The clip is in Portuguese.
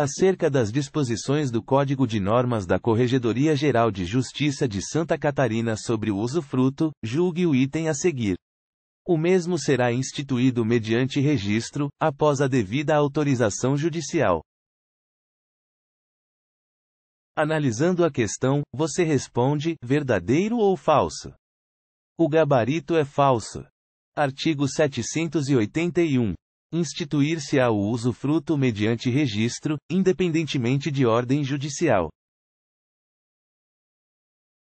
acerca das disposições do Código de Normas da Corregedoria Geral de Justiça de Santa Catarina sobre o usufruto, julgue o item a seguir. O mesmo será instituído mediante registro, após a devida autorização judicial. Analisando a questão, você responde: verdadeiro ou falso? O gabarito é falso. Artigo 781. Instituir-se-á o fruto mediante registro, independentemente de ordem judicial.